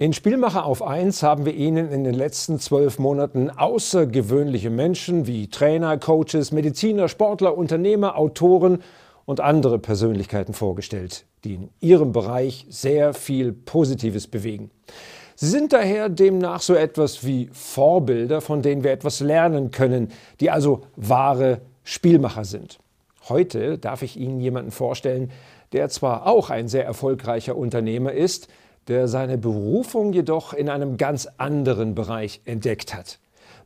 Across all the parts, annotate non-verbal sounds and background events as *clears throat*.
In Spielmacher auf 1 haben wir Ihnen in den letzten zwölf Monaten außergewöhnliche Menschen wie Trainer, Coaches, Mediziner, Sportler, Unternehmer, Autoren und andere Persönlichkeiten vorgestellt, die in ihrem Bereich sehr viel Positives bewegen. Sie sind daher demnach so etwas wie Vorbilder, von denen wir etwas lernen können, die also wahre Spielmacher sind. Heute darf ich Ihnen jemanden vorstellen, der zwar auch ein sehr erfolgreicher Unternehmer ist, der seine Berufung jedoch in einem ganz anderen Bereich entdeckt hat.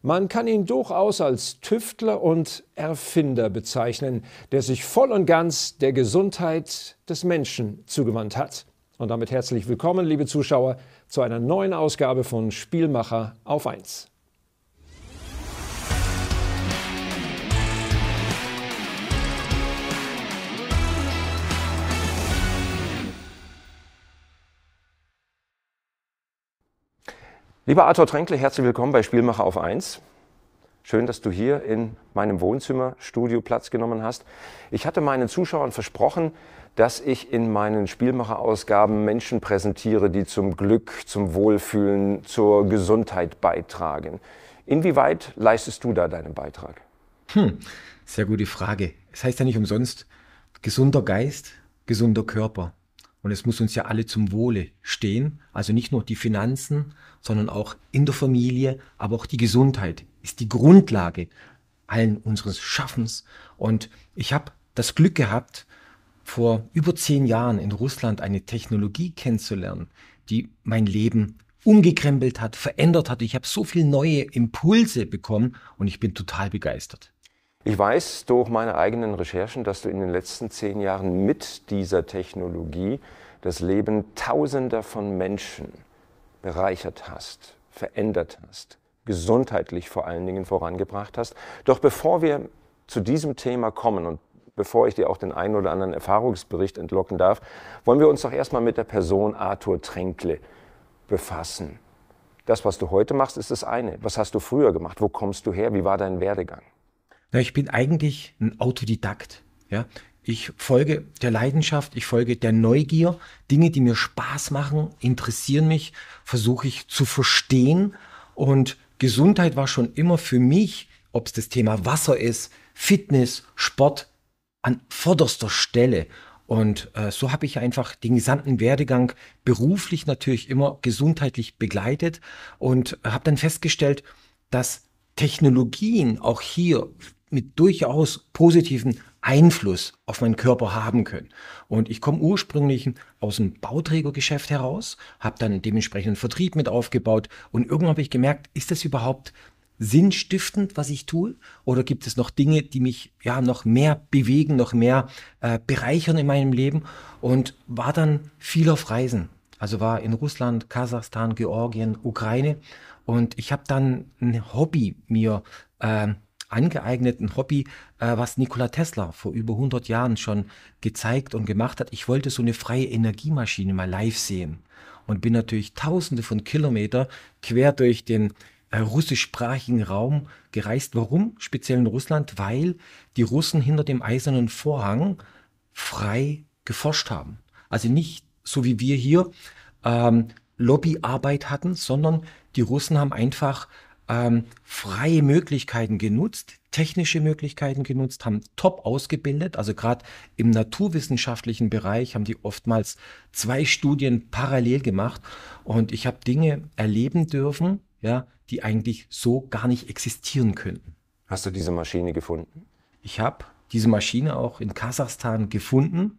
Man kann ihn durchaus als Tüftler und Erfinder bezeichnen, der sich voll und ganz der Gesundheit des Menschen zugewandt hat. Und damit herzlich willkommen, liebe Zuschauer, zu einer neuen Ausgabe von Spielmacher auf 1. Lieber Arthur Tränkle, herzlich willkommen bei Spielmacher auf 1. Schön, dass du hier in meinem Wohnzimmerstudio Platz genommen hast. Ich hatte meinen Zuschauern versprochen, dass ich in meinen Spielmacherausgaben Menschen präsentiere, die zum Glück, zum Wohlfühlen, zur Gesundheit beitragen. Inwieweit leistest du da deinen Beitrag? Hm, sehr gute Frage. Es heißt ja nicht umsonst gesunder Geist, gesunder Körper. Und es muss uns ja alle zum Wohle stehen. Also nicht nur die Finanzen, sondern auch in der Familie, aber auch die Gesundheit ist die Grundlage allen unseres Schaffens. Und ich habe das Glück gehabt, vor über zehn Jahren in Russland eine Technologie kennenzulernen, die mein Leben umgekrempelt hat, verändert hat. Ich habe so viele neue Impulse bekommen und ich bin total begeistert. Ich weiß durch meine eigenen Recherchen, dass du in den letzten zehn Jahren mit dieser Technologie das Leben tausender von Menschen bereichert hast, verändert hast, gesundheitlich vor allen Dingen vorangebracht hast. Doch bevor wir zu diesem Thema kommen und bevor ich dir auch den einen oder anderen Erfahrungsbericht entlocken darf, wollen wir uns doch erstmal mit der Person Arthur Tränkle befassen. Das, was du heute machst, ist das eine. Was hast du früher gemacht? Wo kommst du her? Wie war dein Werdegang? Na, ich bin eigentlich ein Autodidakt. Ja? Ich folge der Leidenschaft, ich folge der Neugier. Dinge, die mir Spaß machen, interessieren mich, versuche ich zu verstehen. Und Gesundheit war schon immer für mich, ob es das Thema Wasser ist, Fitness, Sport, an vorderster Stelle. Und äh, so habe ich einfach den gesamten Werdegang beruflich natürlich immer gesundheitlich begleitet und habe dann festgestellt, dass Technologien auch hier mit durchaus positiven Einfluss auf meinen Körper haben können. Und ich komme ursprünglich aus dem Bauträgergeschäft heraus, habe dann dementsprechend einen Vertrieb mit aufgebaut und irgendwann habe ich gemerkt, ist das überhaupt sinnstiftend, was ich tue? Oder gibt es noch Dinge, die mich ja noch mehr bewegen, noch mehr äh, bereichern in meinem Leben? Und war dann viel auf Reisen. Also war in Russland, Kasachstan, Georgien, Ukraine. Und ich habe dann ein Hobby mir äh, angeeigneten Hobby, äh, was Nikola Tesla vor über 100 Jahren schon gezeigt und gemacht hat. Ich wollte so eine freie Energiemaschine mal live sehen und bin natürlich tausende von Kilometer quer durch den äh, russischsprachigen Raum gereist. Warum? Speziell in Russland, weil die Russen hinter dem eisernen Vorhang frei geforscht haben. Also nicht so wie wir hier ähm, Lobbyarbeit hatten, sondern die Russen haben einfach ähm, freie Möglichkeiten genutzt, technische Möglichkeiten genutzt, haben top ausgebildet. Also gerade im naturwissenschaftlichen Bereich haben die oftmals zwei Studien parallel gemacht. Und ich habe Dinge erleben dürfen, ja, die eigentlich so gar nicht existieren könnten. Hast du diese Maschine gefunden? Ich habe diese Maschine auch in Kasachstan gefunden.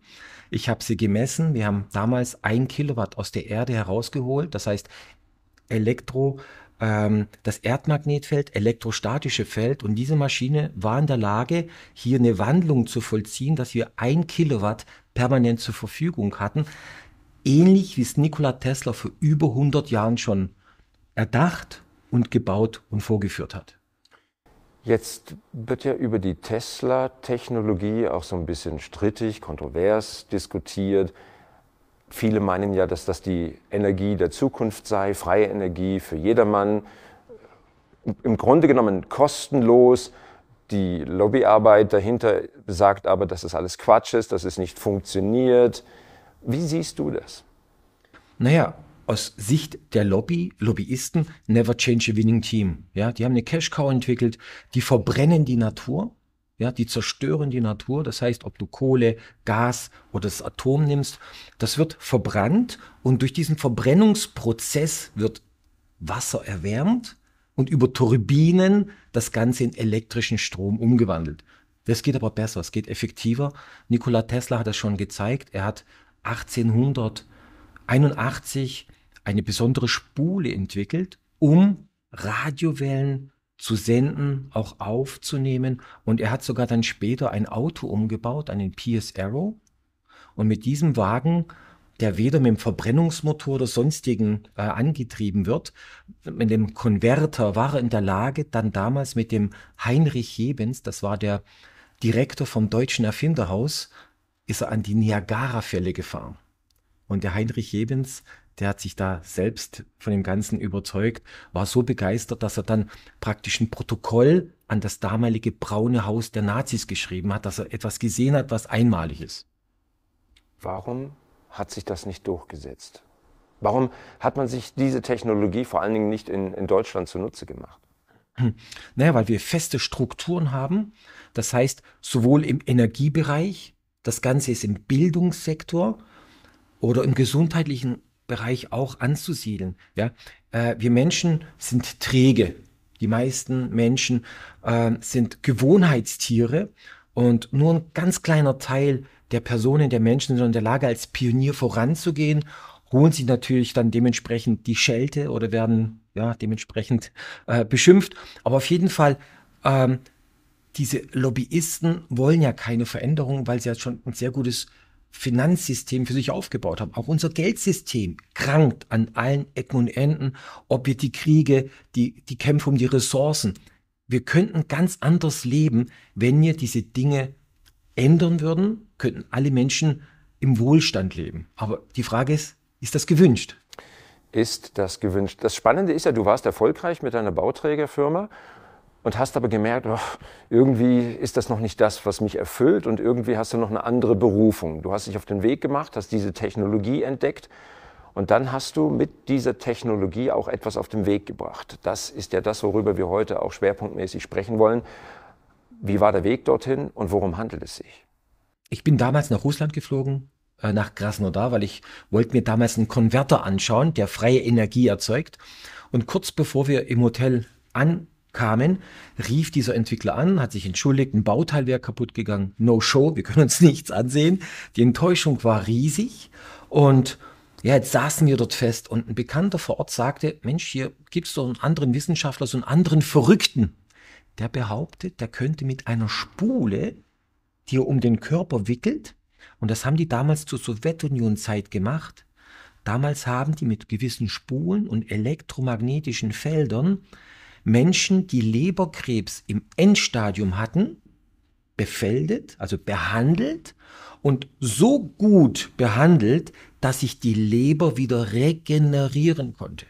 Ich habe sie gemessen. Wir haben damals ein Kilowatt aus der Erde herausgeholt. Das heißt, Elektro ähm, das Erdmagnetfeld, elektrostatische Feld. Und diese Maschine war in der Lage, hier eine Wandlung zu vollziehen, dass wir ein Kilowatt permanent zur Verfügung hatten. Ähnlich wie es Nikola Tesla vor über 100 Jahren schon erdacht und gebaut und vorgeführt hat. Jetzt wird ja über die Tesla-Technologie auch so ein bisschen strittig, kontrovers diskutiert. Viele meinen ja, dass das die Energie der Zukunft sei, freie Energie für jedermann. Im Grunde genommen kostenlos. Die Lobbyarbeit dahinter sagt aber, dass das alles Quatsch ist, dass es nicht funktioniert. Wie siehst du das? Naja, aus Sicht der Lobby, Lobbyisten, never change a winning team. Ja, die haben eine Cash Cow entwickelt, die verbrennen die Natur ja, die zerstören die Natur. Das heißt, ob du Kohle, Gas oder das Atom nimmst, das wird verbrannt und durch diesen Verbrennungsprozess wird Wasser erwärmt und über Turbinen das Ganze in elektrischen Strom umgewandelt. Das geht aber besser, es geht effektiver. Nikola Tesla hat das schon gezeigt. Er hat 1881 eine besondere Spule entwickelt, um Radiowellen zu senden, auch aufzunehmen. Und er hat sogar dann später ein Auto umgebaut, einen PS Arrow. Und mit diesem Wagen, der weder mit dem Verbrennungsmotor oder sonstigen äh, angetrieben wird, mit dem Konverter war er in der Lage, dann damals mit dem Heinrich Jebens, das war der Direktor vom Deutschen Erfinderhaus, ist er an die Niagara-Fälle gefahren. Und der Heinrich Jebens der hat sich da selbst von dem Ganzen überzeugt, war so begeistert, dass er dann praktisch ein Protokoll an das damalige braune Haus der Nazis geschrieben hat, dass er etwas gesehen hat, was einmalig ist. Warum hat sich das nicht durchgesetzt? Warum hat man sich diese Technologie vor allen Dingen nicht in, in Deutschland zunutze gemacht? Hm. Naja, weil wir feste Strukturen haben. Das heißt, sowohl im Energiebereich, das Ganze ist im Bildungssektor oder im gesundheitlichen Bereich auch anzusiedeln. Ja? Äh, wir Menschen sind träge. Die meisten Menschen äh, sind Gewohnheitstiere und nur ein ganz kleiner Teil der Personen, der Menschen sind in der Lage, als Pionier voranzugehen, holen sich natürlich dann dementsprechend die Schelte oder werden ja dementsprechend äh, beschimpft. Aber auf jeden Fall ähm, diese Lobbyisten wollen ja keine Veränderung, weil sie ja schon ein sehr gutes Finanzsystem für sich aufgebaut haben. Auch unser Geldsystem krankt an allen Ecken und Enden, ob wir die Kriege, die, die Kämpfe um die Ressourcen. Wir könnten ganz anders leben, wenn wir diese Dinge ändern würden, könnten alle Menschen im Wohlstand leben. Aber die Frage ist, ist das gewünscht? Ist das gewünscht? Das Spannende ist ja, du warst erfolgreich mit deiner Bauträgerfirma und hast aber gemerkt, oh, irgendwie ist das noch nicht das, was mich erfüllt und irgendwie hast du noch eine andere Berufung. Du hast dich auf den Weg gemacht, hast diese Technologie entdeckt und dann hast du mit dieser Technologie auch etwas auf den Weg gebracht. Das ist ja das, worüber wir heute auch schwerpunktmäßig sprechen wollen. Wie war der Weg dorthin und worum handelt es sich? Ich bin damals nach Russland geflogen, äh, nach Krasnodar, weil ich wollte mir damals einen Konverter anschauen, der freie Energie erzeugt. Und kurz bevor wir im Hotel an kamen, rief dieser Entwickler an, hat sich entschuldigt, ein Bauteil wäre kaputt gegangen, no show, wir können uns *laughs* nichts ansehen. Die Enttäuschung war riesig und ja, jetzt saßen wir dort fest und ein Bekannter vor Ort sagte, Mensch, hier gibt es so einen anderen Wissenschaftler, so einen anderen Verrückten, der behauptet, der könnte mit einer Spule, die er um den Körper wickelt, und das haben die damals zur Sowjetunion-Zeit gemacht, damals haben die mit gewissen Spulen und elektromagnetischen Feldern Menschen, die Leberkrebs im Endstadium hatten, befeldet, also behandelt und so gut behandelt, dass sich die Leber wieder regenerieren konnte.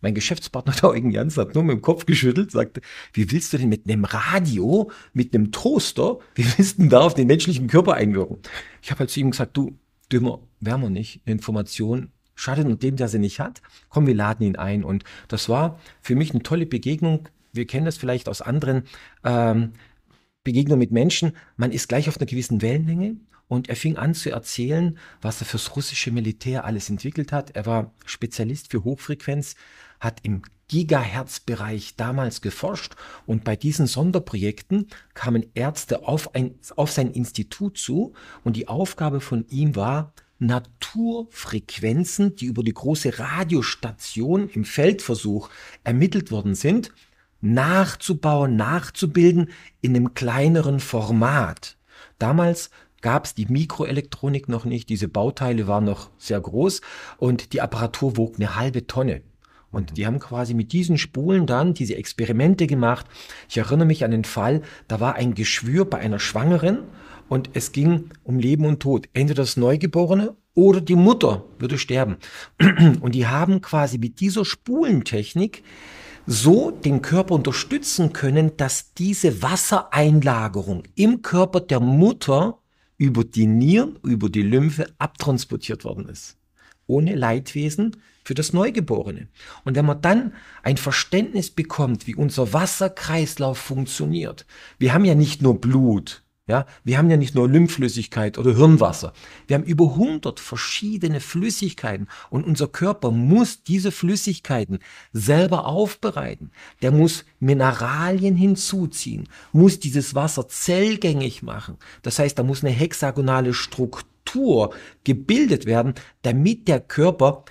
Mein Geschäftspartner *laughs* der Eugen Jans hat nur mit dem Kopf geschüttelt, sagte, wie willst du denn mit einem Radio, mit einem Toaster, wie willst du denn da auf den menschlichen Körper einwirken? Ich habe halt zu ihm gesagt, du, dümmer, wärmer nicht, Information schadet und dem, der sie nicht hat. Komm, wir laden ihn ein. Und das war für mich eine tolle Begegnung. Wir kennen das vielleicht aus anderen ähm, Begegnungen mit Menschen. Man ist gleich auf einer gewissen Wellenlänge. Und er fing an zu erzählen, was er fürs russische Militär alles entwickelt hat. Er war Spezialist für Hochfrequenz, hat im Gigahertz-Bereich damals geforscht und bei diesen Sonderprojekten kamen Ärzte auf, ein, auf sein Institut zu und die Aufgabe von ihm war, Naturfrequenzen, die über die große Radiostation im Feldversuch ermittelt worden sind, nachzubauen, nachzubilden in einem kleineren Format. Damals gab es die Mikroelektronik noch nicht, diese Bauteile waren noch sehr groß und die Apparatur wog eine halbe Tonne. Und die haben quasi mit diesen Spulen dann diese Experimente gemacht. Ich erinnere mich an den Fall, da war ein Geschwür bei einer Schwangeren und es ging um Leben und Tod. Entweder das Neugeborene oder die Mutter würde sterben. *clears throat* Und die haben quasi mit dieser Spulentechnik so den Körper unterstützen können, dass diese Wassereinlagerung im Körper der Mutter über die Nieren, über die Lymphe abtransportiert worden ist. Ohne Leidwesen für das Neugeborene. Und wenn man dann ein Verständnis bekommt, wie unser Wasserkreislauf funktioniert, wir haben ja nicht nur Blut, ja, wir haben ja nicht nur Lymphflüssigkeit oder Hirnwasser. Wir haben über 100 verschiedene Flüssigkeiten und unser Körper muss diese Flüssigkeiten selber aufbereiten. Der muss Mineralien hinzuziehen, muss dieses Wasser zellgängig machen. Das heißt, da muss eine hexagonale Struktur gebildet werden, damit der Körper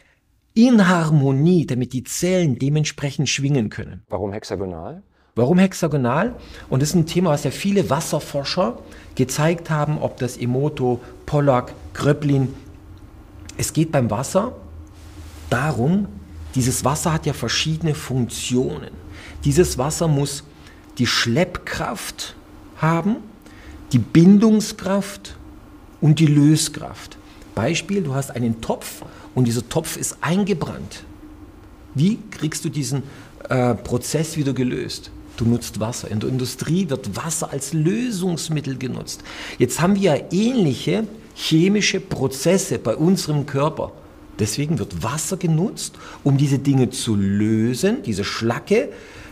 in Harmonie, damit die Zellen dementsprechend schwingen können. Warum hexagonal? Warum hexagonal? Und das ist ein Thema, was ja viele Wasserforscher gezeigt haben, ob das Emoto, Pollack, Kröplin. Es geht beim Wasser darum, dieses Wasser hat ja verschiedene Funktionen. Dieses Wasser muss die Schleppkraft haben, die Bindungskraft und die Löskraft. Beispiel, du hast einen Topf und dieser Topf ist eingebrannt. Wie kriegst du diesen äh, Prozess wieder gelöst? Du nutzt Wasser. In der Industrie wird Wasser als Lösungsmittel genutzt. Jetzt haben wir ja ähnliche chemische Prozesse bei unserem Körper. Deswegen wird Wasser genutzt, um diese Dinge zu lösen, diese Schlacke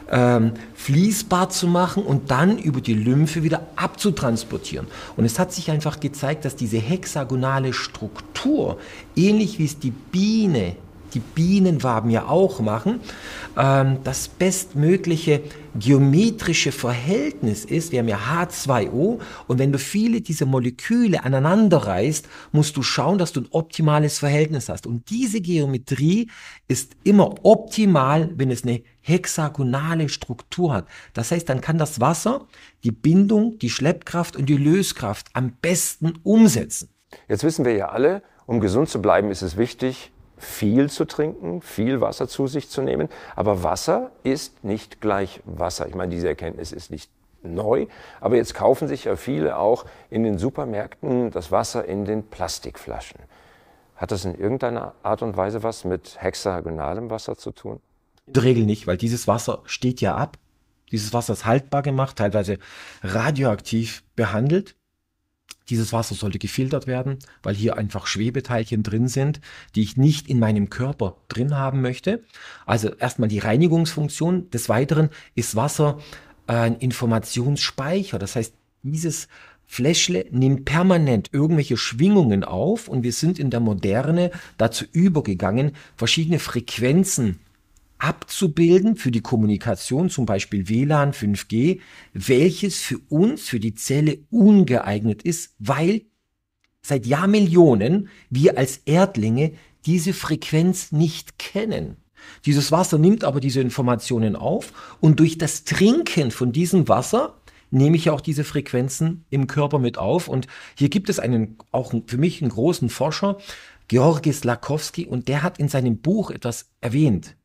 ähm, fließbar zu machen und dann über die Lymphe wieder abzutransportieren. Und es hat sich einfach gezeigt, dass diese hexagonale Struktur, ähnlich wie es die Biene die Bienenwaben ja auch machen, ähm, das bestmögliche geometrische Verhältnis ist, wir haben ja H2O und wenn du viele dieser Moleküle aneinander reißt, musst du schauen, dass du ein optimales Verhältnis hast. Und diese Geometrie ist immer optimal, wenn es eine hexagonale Struktur hat. Das heißt, dann kann das Wasser die Bindung, die Schleppkraft und die Löskraft am besten umsetzen. Jetzt wissen wir ja alle, um gesund zu bleiben, ist es wichtig, viel zu trinken, viel Wasser zu sich zu nehmen. Aber Wasser ist nicht gleich Wasser. Ich meine, diese Erkenntnis ist nicht neu, aber jetzt kaufen sich ja viele auch in den Supermärkten das Wasser in den Plastikflaschen. Hat das in irgendeiner Art und Weise was mit hexagonalem Wasser zu tun? In der Regel nicht, weil dieses Wasser steht ja ab. Dieses Wasser ist haltbar gemacht, teilweise radioaktiv behandelt dieses Wasser sollte gefiltert werden, weil hier einfach Schwebeteilchen drin sind, die ich nicht in meinem Körper drin haben möchte. Also erstmal die Reinigungsfunktion. Des Weiteren ist Wasser ein Informationsspeicher. Das heißt, dieses Fläschle nimmt permanent irgendwelche Schwingungen auf und wir sind in der Moderne dazu übergegangen, verschiedene Frequenzen abzubilden für die Kommunikation, zum Beispiel WLAN, 5G, welches für uns, für die Zelle ungeeignet ist, weil seit Jahrmillionen wir als Erdlinge diese Frequenz nicht kennen. Dieses Wasser nimmt aber diese Informationen auf und durch das Trinken von diesem Wasser nehme ich auch diese Frequenzen im Körper mit auf. Und hier gibt es einen, auch für mich einen großen Forscher, Georgis Lakowski, und der hat in seinem Buch etwas erwähnt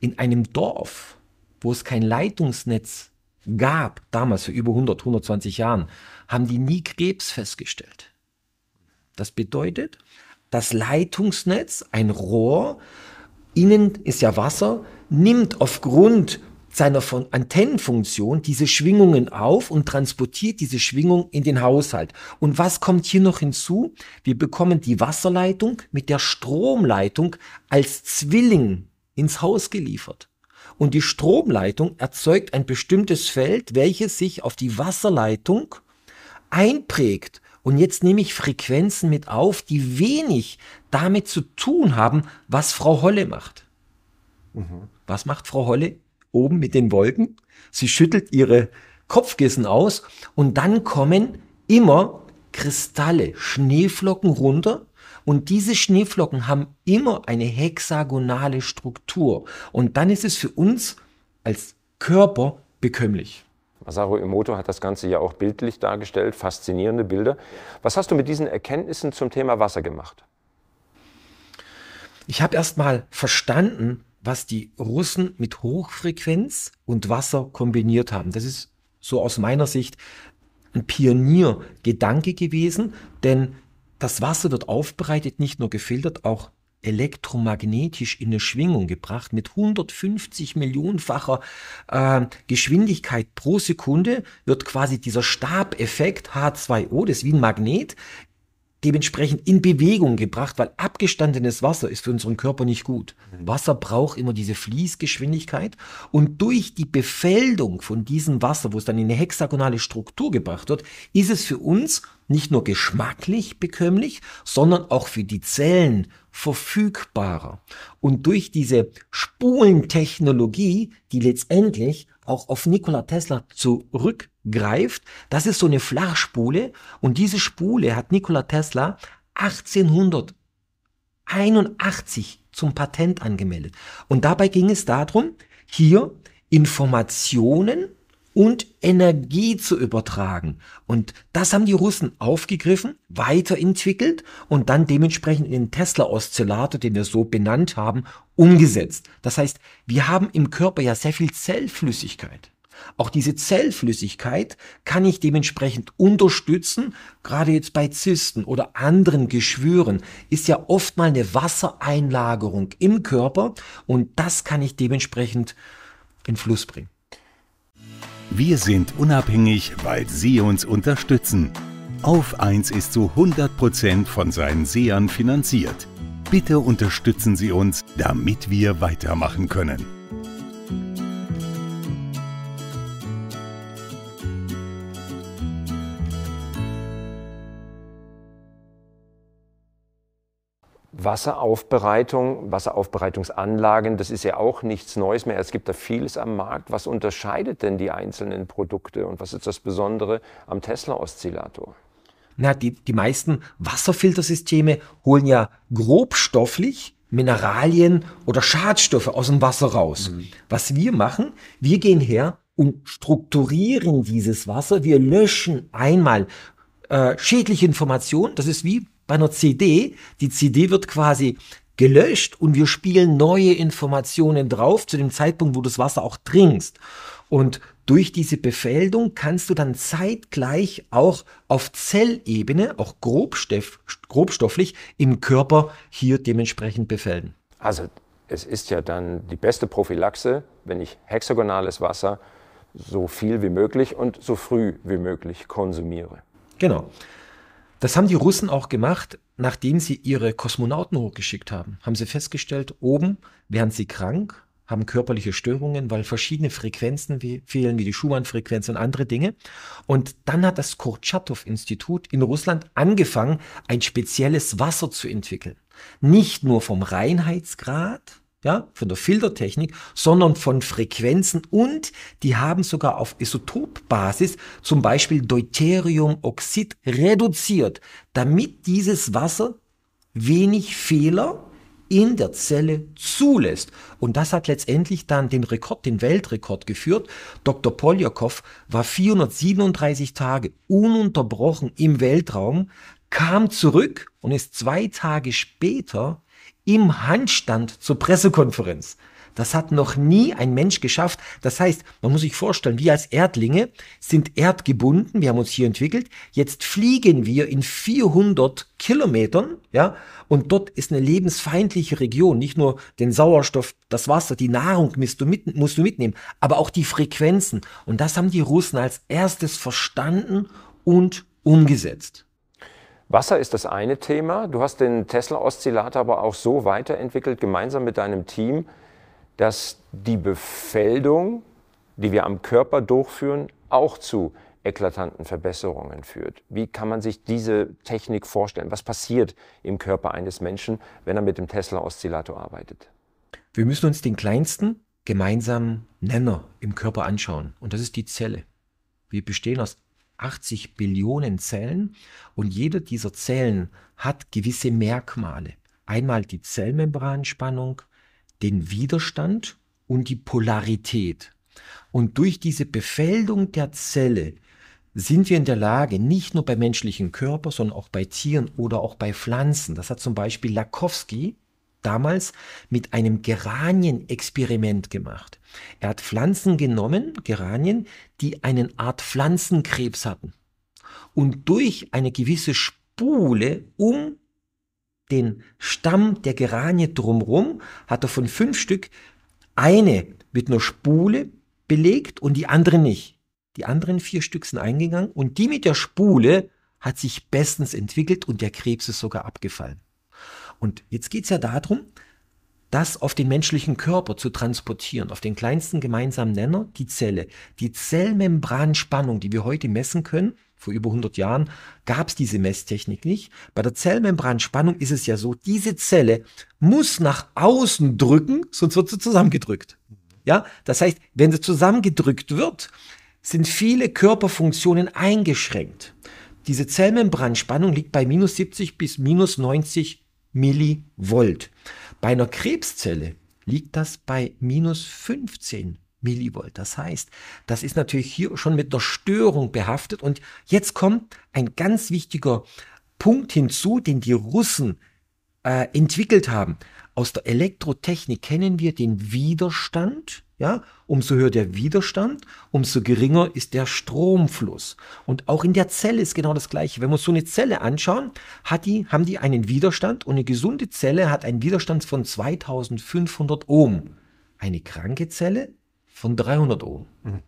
in einem Dorf, wo es kein Leitungsnetz gab, damals für über 100, 120 Jahren, haben die nie Krebs festgestellt. Das bedeutet, das Leitungsnetz, ein Rohr, innen ist ja Wasser, nimmt aufgrund seiner von Antennenfunktion diese Schwingungen auf und transportiert diese Schwingung in den Haushalt. Und was kommt hier noch hinzu? Wir bekommen die Wasserleitung mit der Stromleitung als Zwilling ins Haus geliefert. Und die Stromleitung erzeugt ein bestimmtes Feld, welches sich auf die Wasserleitung einprägt. Und jetzt nehme ich Frequenzen mit auf, die wenig damit zu tun haben, was Frau Holle macht. Mhm. Was macht Frau Holle oben mit den Wolken? Sie schüttelt ihre Kopfkissen aus und dann kommen immer Kristalle, Schneeflocken runter und diese Schneeflocken haben immer eine hexagonale Struktur. Und dann ist es für uns als Körper bekömmlich. Masaru Emoto hat das Ganze ja auch bildlich dargestellt, faszinierende Bilder. Was hast du mit diesen Erkenntnissen zum Thema Wasser gemacht? Ich habe erstmal verstanden, was die Russen mit Hochfrequenz und Wasser kombiniert haben. Das ist so aus meiner Sicht ein Pioniergedanke gewesen, denn das Wasser wird aufbereitet, nicht nur gefiltert, auch elektromagnetisch in eine Schwingung gebracht mit 150 Millionenfacher äh, Geschwindigkeit pro Sekunde wird quasi dieser Stabeffekt H2O, das ist wie ein Magnet, dementsprechend in Bewegung gebracht, weil abgestandenes Wasser ist für unseren Körper nicht gut. Mhm. Wasser braucht immer diese Fließgeschwindigkeit und durch die Befeldung von diesem Wasser, wo es dann in eine hexagonale Struktur gebracht wird, ist es für uns nicht nur geschmacklich bekömmlich, sondern auch für die Zellen verfügbarer. Und durch diese Spulentechnologie, die letztendlich auch auf Nikola Tesla zurück greift. Das ist so eine Flachspule und diese Spule hat Nikola Tesla 1881 zum Patent angemeldet. Und dabei ging es darum, hier Informationen und Energie zu übertragen. Und das haben die Russen aufgegriffen, weiterentwickelt und dann dementsprechend in den Tesla-Oszillator, den wir so benannt haben, umgesetzt. Das heißt, wir haben im Körper ja sehr viel Zellflüssigkeit. Auch diese Zellflüssigkeit kann ich dementsprechend unterstützen. Gerade jetzt bei Zysten oder anderen Geschwüren ist ja oft mal eine Wassereinlagerung im Körper und das kann ich dementsprechend in Fluss bringen. Wir sind unabhängig, weil Sie uns unterstützen. Auf 1 ist zu 100% von seinen Sehern finanziert. Bitte unterstützen Sie uns, damit wir weitermachen können. Wasseraufbereitung, Wasseraufbereitungsanlagen, das ist ja auch nichts Neues mehr. Es gibt da vieles am Markt. Was unterscheidet denn die einzelnen Produkte und was ist das Besondere am Tesla-Oszillator? Na, die, die meisten Wasserfiltersysteme holen ja grobstofflich Mineralien oder Schadstoffe aus dem Wasser raus. Mhm. Was wir machen, wir gehen her und strukturieren dieses Wasser. Wir löschen einmal äh, schädliche Informationen. Das ist wie bei einer CD. Die CD wird quasi gelöscht und wir spielen neue Informationen drauf zu dem Zeitpunkt, wo du das Wasser auch trinkst. Und durch diese Befeldung kannst du dann zeitgleich auch auf Zellebene, auch grobstoff, grobstofflich, im Körper hier dementsprechend befelden. Also es ist ja dann die beste Prophylaxe, wenn ich hexagonales Wasser so viel wie möglich und so früh wie möglich konsumiere. Genau. Das haben die Russen auch gemacht, nachdem sie ihre Kosmonauten hochgeschickt haben. Haben sie festgestellt, oben wären sie krank, haben körperliche Störungen, weil verschiedene Frequenzen fehlen, wie die Schumann-Frequenz und andere Dinge. Und dann hat das Kurtschatow-Institut in Russland angefangen, ein spezielles Wasser zu entwickeln. Nicht nur vom Reinheitsgrad, ja, von der Filtertechnik, sondern von Frequenzen und die haben sogar auf Isotopbasis zum Beispiel Deuteriumoxid reduziert, damit dieses Wasser wenig Fehler in der Zelle zulässt. Und das hat letztendlich dann den Rekord, den Weltrekord geführt. Dr. Poljakow war 437 Tage ununterbrochen im Weltraum, kam zurück und ist zwei Tage später im Handstand zur Pressekonferenz. Das hat noch nie ein Mensch geschafft. Das heißt, man muss sich vorstellen, wir als Erdlinge sind erdgebunden. Wir haben uns hier entwickelt. Jetzt fliegen wir in 400 Kilometern, ja. Und dort ist eine lebensfeindliche Region. Nicht nur den Sauerstoff, das Wasser, die Nahrung musst du, mit, musst du mitnehmen, aber auch die Frequenzen. Und das haben die Russen als erstes verstanden und umgesetzt. Wasser ist das eine Thema. Du hast den Tesla-Oszillator aber auch so weiterentwickelt, gemeinsam mit deinem Team, dass die Befeldung, die wir am Körper durchführen, auch zu eklatanten Verbesserungen führt. Wie kann man sich diese Technik vorstellen? Was passiert im Körper eines Menschen, wenn er mit dem Tesla-Oszillator arbeitet? Wir müssen uns den kleinsten gemeinsamen Nenner im Körper anschauen. Und das ist die Zelle. Wir bestehen aus 80 Billionen Zellen und jede dieser Zellen hat gewisse Merkmale. Einmal die Zellmembranspannung, den Widerstand und die Polarität. Und durch diese Befeldung der Zelle sind wir in der Lage, nicht nur bei menschlichen Körper, sondern auch bei Tieren oder auch bei Pflanzen. Das hat zum Beispiel Lakowski damals mit einem Geranien-Experiment gemacht. Er hat Pflanzen genommen, Geranien, die eine Art Pflanzenkrebs hatten und durch eine gewisse Spule um den Stamm der Geranie drumherum hat er von fünf Stück eine mit einer Spule belegt und die andere nicht. Die anderen vier Stück sind eingegangen und die mit der Spule hat sich bestens entwickelt und der Krebs ist sogar abgefallen. Und jetzt geht es ja darum, das auf den menschlichen Körper zu transportieren, auf den kleinsten gemeinsamen Nenner, die Zelle. Die Zellmembranspannung, die wir heute messen können, vor über 100 Jahren gab es diese Messtechnik nicht. Bei der Zellmembranspannung ist es ja so, diese Zelle muss nach außen drücken, sonst wird sie zusammengedrückt. Ja, das heißt, wenn sie zusammengedrückt wird, sind viele Körperfunktionen eingeschränkt. Diese Zellmembranspannung liegt bei minus 70 bis minus 90 Millivolt. Bei einer Krebszelle liegt das bei minus 15 Millivolt. Das heißt, das ist natürlich hier schon mit einer Störung behaftet. Und jetzt kommt ein ganz wichtiger Punkt hinzu, den die Russen äh, entwickelt haben. Aus der Elektrotechnik kennen wir den Widerstand ja, umso höher der Widerstand, umso geringer ist der Stromfluss. Und auch in der Zelle ist genau das Gleiche. Wenn wir uns so eine Zelle anschauen, hat die, haben die einen Widerstand und eine gesunde Zelle hat einen Widerstand von 2500 Ohm. Eine kranke Zelle von 300 Ohm. Mhm.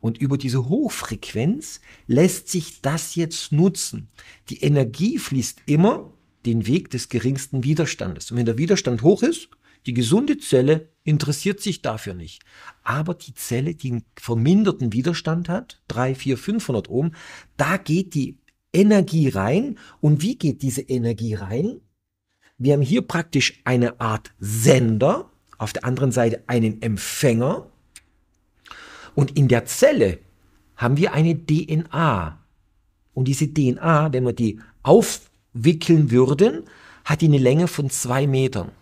Und über diese Hochfrequenz lässt sich das jetzt nutzen. Die Energie fließt immer den Weg des geringsten Widerstandes. Und wenn der Widerstand hoch ist, die gesunde Zelle interessiert sich dafür nicht. Aber die Zelle, die einen verminderten Widerstand hat, 3, 4, 500 Ohm, da geht die Energie rein. Und wie geht diese Energie rein? Wir haben hier praktisch eine Art Sender, auf der anderen Seite einen Empfänger. Und in der Zelle haben wir eine DNA. Und diese DNA, wenn wir die aufwickeln würden, hat die eine Länge von zwei Metern.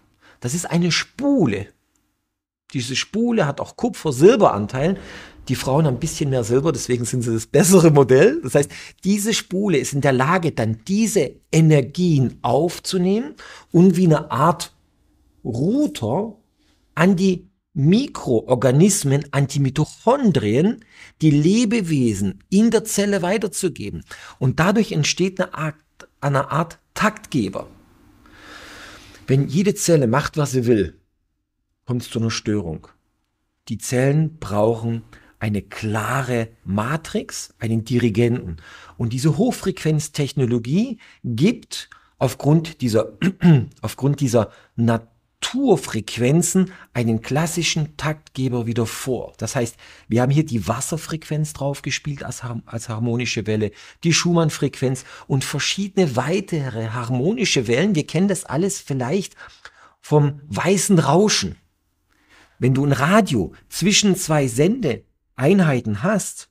Das ist eine Spule. Diese Spule hat auch Kupfer-Silberanteilen. Die Frauen haben ein bisschen mehr Silber, deswegen sind sie das bessere Modell. Das heißt, diese Spule ist in der Lage, dann diese Energien aufzunehmen und wie eine Art Router an die Mikroorganismen, Antimitochondrien, die Lebewesen in der Zelle weiterzugeben. Und dadurch entsteht eine Art, eine Art Taktgeber. Wenn jede Zelle macht, was sie will, kommt es zu einer Störung. Die Zellen brauchen eine klare Matrix, einen Dirigenten. Und diese Hochfrequenztechnologie gibt aufgrund dieser, *clears throat* aufgrund dieser Natur, Naturfrequenzen einen klassischen Taktgeber wieder vor. Das heißt, wir haben hier die Wasserfrequenz draufgespielt als, als harmonische Welle, die Schumann-Frequenz und verschiedene weitere harmonische Wellen. Wir kennen das alles vielleicht vom weißen Rauschen. Wenn du ein Radio zwischen zwei Sendeeinheiten hast,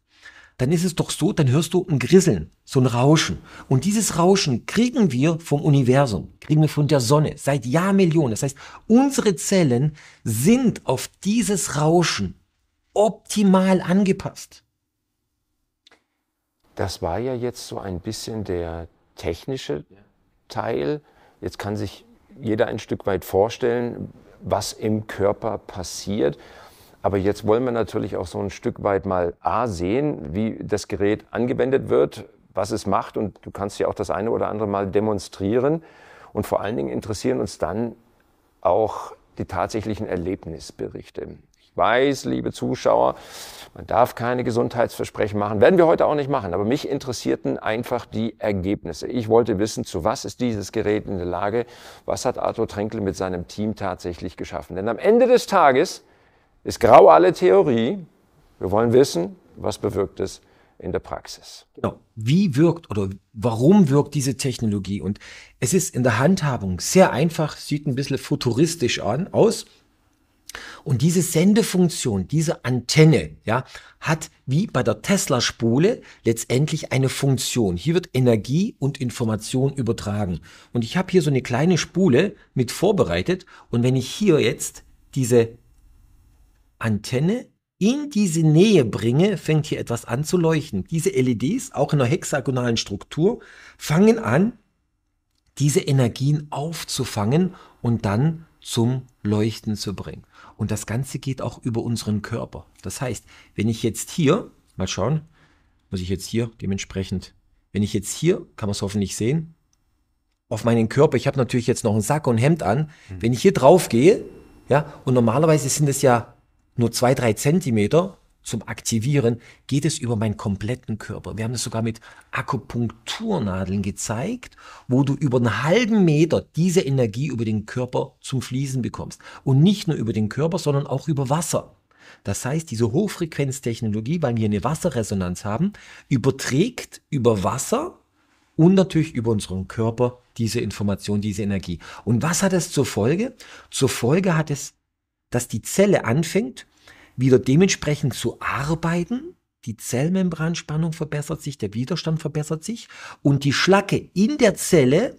dann ist es doch so, dann hörst du ein Grisseln, so ein Rauschen. Und dieses Rauschen kriegen wir vom Universum, kriegen wir von der Sonne seit Jahrmillionen. Das heißt, unsere Zellen sind auf dieses Rauschen optimal angepasst. Das war ja jetzt so ein bisschen der technische Teil. Jetzt kann sich jeder ein Stück weit vorstellen, was im Körper passiert. Aber jetzt wollen wir natürlich auch so ein Stück weit mal A sehen, wie das Gerät angewendet wird, was es macht und du kannst ja auch das eine oder andere mal demonstrieren. Und vor allen Dingen interessieren uns dann auch die tatsächlichen Erlebnisberichte. Ich weiß, liebe Zuschauer, man darf keine Gesundheitsversprechen machen. Werden wir heute auch nicht machen. Aber mich interessierten einfach die Ergebnisse. Ich wollte wissen, zu was ist dieses Gerät in der Lage? Was hat Arthur Trenkel mit seinem Team tatsächlich geschaffen? Denn am Ende des Tages ist grau alle Theorie. Wir wollen wissen, was bewirkt es in der Praxis. Genau. Wie wirkt oder warum wirkt diese Technologie? Und es ist in der Handhabung sehr einfach, sieht ein bisschen futuristisch an, aus. Und diese Sendefunktion, diese Antenne, ja, hat wie bei der Tesla-Spule letztendlich eine Funktion. Hier wird Energie und Information übertragen. Und ich habe hier so eine kleine Spule mit vorbereitet. Und wenn ich hier jetzt diese Antenne in diese Nähe bringe, fängt hier etwas an zu leuchten. Diese LEDs, auch in einer hexagonalen Struktur, fangen an, diese Energien aufzufangen und dann zum Leuchten zu bringen. Und das Ganze geht auch über unseren Körper. Das heißt, wenn ich jetzt hier, mal schauen, muss ich jetzt hier dementsprechend, wenn ich jetzt hier, kann man es hoffentlich sehen, auf meinen Körper, ich habe natürlich jetzt noch einen Sack und Hemd an, hm. wenn ich hier drauf gehe, ja, und normalerweise sind es ja nur zwei, drei Zentimeter zum Aktivieren geht es über meinen kompletten Körper. Wir haben das sogar mit Akupunkturnadeln gezeigt, wo du über einen halben Meter diese Energie über den Körper zum Fließen bekommst. Und nicht nur über den Körper, sondern auch über Wasser. Das heißt, diese Hochfrequenztechnologie, weil wir eine Wasserresonanz haben, überträgt über Wasser und natürlich über unseren Körper diese Information, diese Energie. Und was hat es zur Folge? Zur Folge hat es dass die Zelle anfängt, wieder dementsprechend zu arbeiten. Die Zellmembranspannung verbessert sich, der Widerstand verbessert sich und die Schlacke in der Zelle,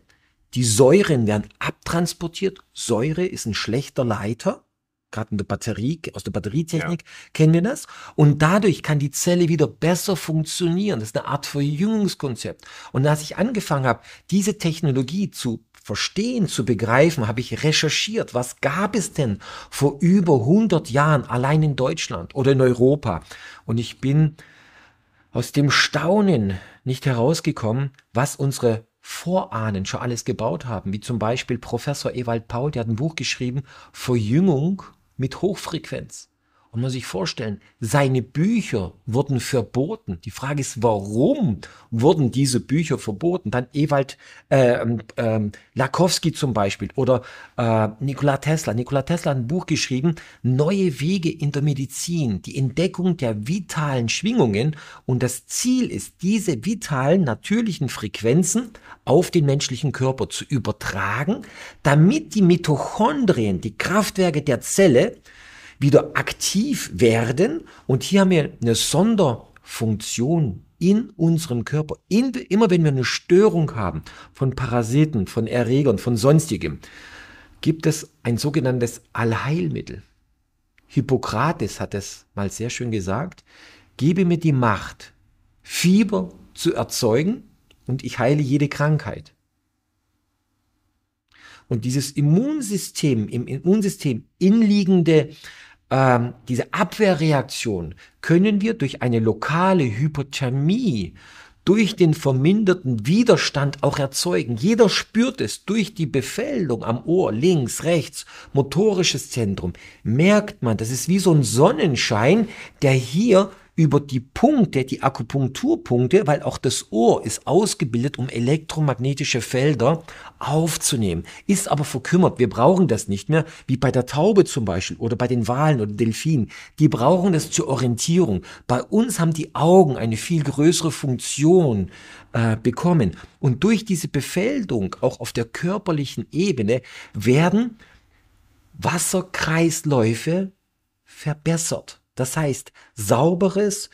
die Säuren werden abtransportiert. Säure ist ein schlechter Leiter. Gerade in der Batterie, aus der Batterietechnik ja. kennen wir das. Und dadurch kann die Zelle wieder besser funktionieren. Das ist eine Art Verjüngungskonzept. Und als ich angefangen habe, diese Technologie zu verstehen, zu begreifen, habe ich recherchiert, was gab es denn vor über 100 Jahren allein in Deutschland oder in Europa. Und ich bin aus dem Staunen nicht herausgekommen, was unsere Vorahnen schon alles gebaut haben, wie zum Beispiel Professor Ewald Paul, der hat ein Buch geschrieben, Verjüngung mit Hochfrequenz. Man muss sich vorstellen, seine Bücher wurden verboten. Die Frage ist, warum wurden diese Bücher verboten? Dann Ewald äh, äh, Lakowski zum Beispiel oder äh, Nikola Tesla. Nikola Tesla hat ein Buch geschrieben, Neue Wege in der Medizin, die Entdeckung der vitalen Schwingungen. Und das Ziel ist, diese vitalen, natürlichen Frequenzen auf den menschlichen Körper zu übertragen, damit die Mitochondrien, die Kraftwerke der Zelle, wieder aktiv werden. Und hier haben wir eine Sonderfunktion in unserem Körper. In, immer wenn wir eine Störung haben von Parasiten, von Erregern, von sonstigem, gibt es ein sogenanntes Allheilmittel. Hippokrates hat es mal sehr schön gesagt, gebe mir die Macht, Fieber zu erzeugen und ich heile jede Krankheit. Und dieses Immunsystem, im Immunsystem inliegende ähm, diese Abwehrreaktion können wir durch eine lokale Hypothermie, durch den verminderten Widerstand auch erzeugen. Jeder spürt es durch die Befeldung am Ohr, links, rechts, motorisches Zentrum. Merkt man, das ist wie so ein Sonnenschein, der hier über die Punkte, die Akupunkturpunkte, weil auch das Ohr ist ausgebildet, um elektromagnetische Felder aufzunehmen, ist aber verkümmert. Wir brauchen das nicht mehr, wie bei der Taube zum Beispiel oder bei den Walen oder Delfinen. Die brauchen das zur Orientierung. Bei uns haben die Augen eine viel größere Funktion äh, bekommen. Und durch diese Befeldung, auch auf der körperlichen Ebene, werden Wasserkreisläufe verbessert. Das heißt, sauberes,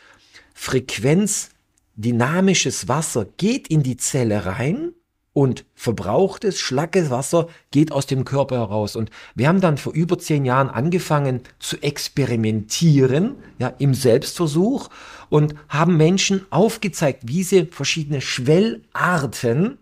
frequenzdynamisches Wasser geht in die Zelle rein und verbrauchtes, schlackes Wasser geht aus dem Körper heraus. Und wir haben dann vor über zehn Jahren angefangen zu experimentieren, ja, im Selbstversuch und haben Menschen aufgezeigt, wie sie verschiedene Schwellarten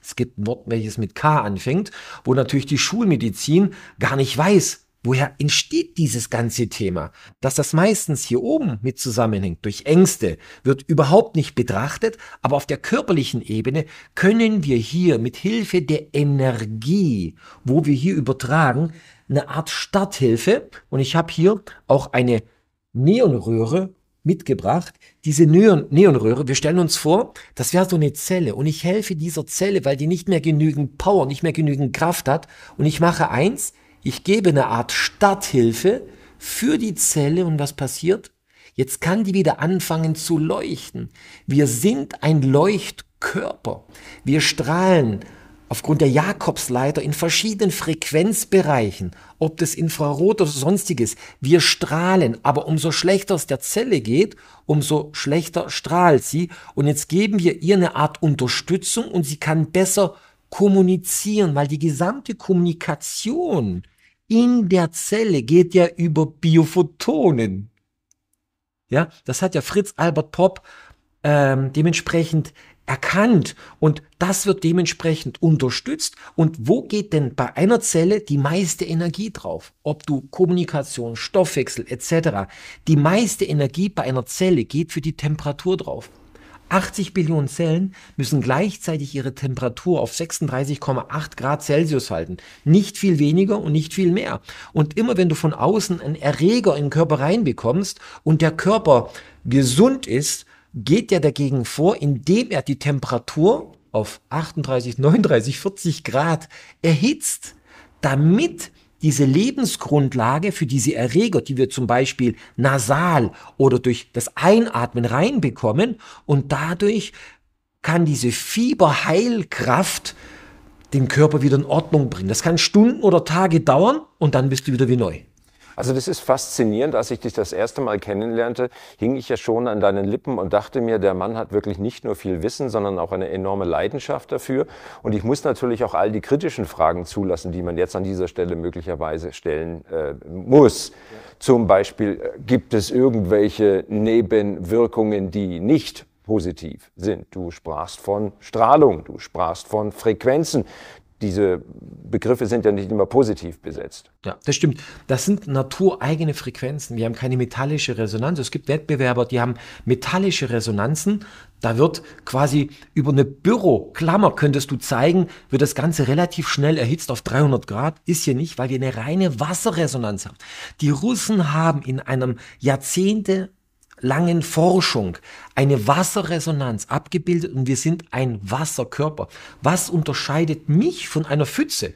es gibt ein Wort, welches mit K anfängt, wo natürlich die Schulmedizin gar nicht weiß, Woher entsteht dieses ganze Thema? Dass das meistens hier oben mit zusammenhängt, durch Ängste, wird überhaupt nicht betrachtet, aber auf der körperlichen Ebene können wir hier mit Hilfe der Energie, wo wir hier übertragen, eine Art Starthilfe und ich habe hier auch eine Neonröhre mitgebracht. Diese Neon Neonröhre, wir stellen uns vor, das wäre so eine Zelle und ich helfe dieser Zelle, weil die nicht mehr genügend Power, nicht mehr genügend Kraft hat und ich mache eins, ich gebe eine Art Starthilfe für die Zelle und was passiert? Jetzt kann die wieder anfangen zu leuchten. Wir sind ein Leuchtkörper. Wir strahlen aufgrund der Jakobsleiter in verschiedenen Frequenzbereichen, ob das Infrarot oder sonstiges. Wir strahlen, aber umso schlechter es der Zelle geht, umso schlechter strahlt sie. Und jetzt geben wir ihr eine Art Unterstützung und sie kann besser kommunizieren, weil die gesamte Kommunikation in der Zelle geht ja über Biophotonen. Ja, das hat ja Fritz Albert Popp ähm, dementsprechend erkannt und das wird dementsprechend unterstützt. Und wo geht denn bei einer Zelle die meiste Energie drauf? Ob du Kommunikation, Stoffwechsel etc. Die meiste Energie bei einer Zelle geht für die Temperatur drauf. 80 Billionen Zellen müssen gleichzeitig ihre Temperatur auf 36,8 Grad Celsius halten. Nicht viel weniger und nicht viel mehr. Und immer wenn du von außen einen Erreger in den Körper reinbekommst und der Körper gesund ist, geht er dagegen vor, indem er die Temperatur auf 38, 39, 40 Grad erhitzt, damit diese Lebensgrundlage für diese Erreger, die wir zum Beispiel nasal oder durch das Einatmen reinbekommen und dadurch kann diese Fieberheilkraft den Körper wieder in Ordnung bringen. Das kann Stunden oder Tage dauern und dann bist du wieder wie neu. Also das ist faszinierend. Als ich dich das erste Mal kennenlernte, hing ich ja schon an deinen Lippen und dachte mir, der Mann hat wirklich nicht nur viel Wissen, sondern auch eine enorme Leidenschaft dafür. Und ich muss natürlich auch all die kritischen Fragen zulassen, die man jetzt an dieser Stelle möglicherweise stellen äh, muss. Zum Beispiel, äh, gibt es irgendwelche Nebenwirkungen, die nicht positiv sind. Du sprachst von Strahlung, du sprachst von Frequenzen, diese Begriffe sind ja nicht immer positiv besetzt. Ja, das stimmt. Das sind natureigene Frequenzen. Wir haben keine metallische Resonanz. Es gibt Wettbewerber, die haben metallische Resonanzen. Da wird quasi über eine Büroklammer, könntest du zeigen, wird das Ganze relativ schnell erhitzt auf 300 Grad. Ist hier nicht, weil wir eine reine Wasserresonanz haben. Die Russen haben in einem Jahrzehnte langen Forschung eine Wasserresonanz abgebildet und wir sind ein Wasserkörper. Was unterscheidet mich von einer Pfütze?